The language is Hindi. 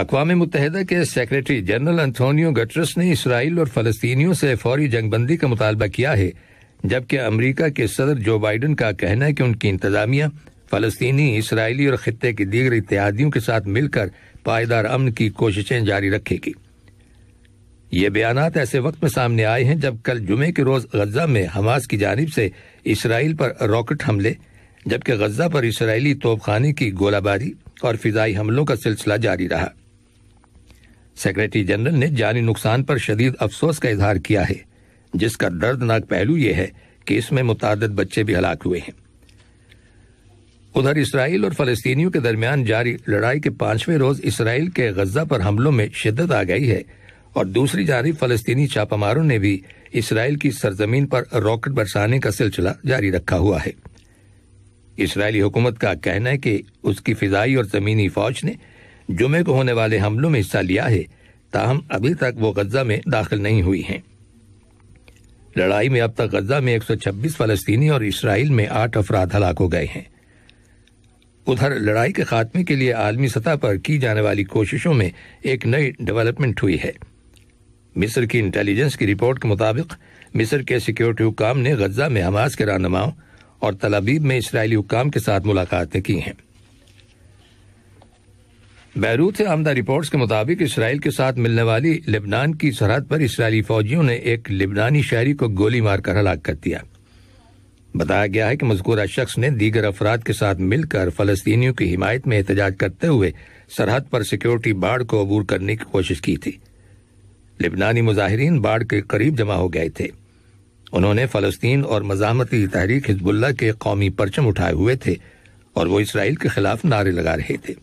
अकवा मुतहदा के सेक्रेटरी जनरल अंथोनियो गटरस ने इसराइल और फलस्तियों से फौरी जंगबंदी का मुतालबा किया है जबकि अमरीका के सदर जो बाइडन का कहना है कि उनकी इंतजामिया फलस्तनी इसराइली और खत्े के दीगर इतिहादियों के साथ मिलकर पायदार अमन की कोशिशें जारी रखेगी ये बयान ऐसे वक्त में सामने आए हैं जब कल जुमे के रोज गजा में हमास की जानब से इसराइल पर रॉकेट हमले जबकि गजा पर इसराइली तोपखाने की गोलाबारी और फिजाई हमलों का सिलसिला जारी रहा सेक्रेटरी जनरल ने जानी नुकसान पर शदीद अफसोस का इजहार किया है जिसका दर्दनाक पहलू यह है कि इसमें मुतद बच्चे भी हलाक हुए हैं उधर इसराइल और फलस्तीनियों के दरमियान जारी लड़ाई के पांचवें रोज इसराइल के गजा पर हमलों में शिद्दत आ गई है और दूसरी जारी फलस्तीनी छापामारों ने भी इसराइल की सरजमीन पर रॉकेट बरसाने का सिलसिला जारी रखा हुआ है इसराइली हुकूमत का कहना है कि उसकी फिजाई और जमीनी फौज ने जुमे को होने वाले हमलों में हिस्सा लिया है ताहम अभी तक वो गजा में दाखिल नहीं हुई हैं लड़ाई में अब तक गजा में 126 फलस्तीनी और इसराइल में आठ अफराद हलाक हो गए हैं उधर लड़ाई के खात्मे के लिए आलमी सतह पर की जाने वाली कोशिशों में एक नई डेवलपमेंट हुई है मिस्र की इंटेलिजेंस की रिपोर्ट के मुताबिक मिस्र के सिक्योरिटी हुकाम ने गजा में हमास के रहनुमाओं और तलाबीब में इसराइली हुकाम के साथ मुलाकातें की हैं बैरूत से आमदा रिपोर्ट्स के मुताबिक इसराइल के साथ मिलने वाली लेबनान की सरहद पर इसराइली फौजियों ने एक लेबनानी शहरी को गोली मारकर हलाक कर दिया बताया गया है कि मजकूरा शख्स ने दीगर अफराद के साथ मिलकर फलस्तीनियों की हिमायत में एहतजाज करते हुए सरहद पर सिक्योरिटी बाढ़ को अबूर करने की कोशिश की थी लिबनानी मुजाहरीन बाढ़ के करीब जमा हो गए थे उन्होंने फलस्तीन और मजामती तहरीक हिजबुल्ला के कौमी परचम उठाए हुए थे और वो इसराइल के खिलाफ नारे लगा रहे थे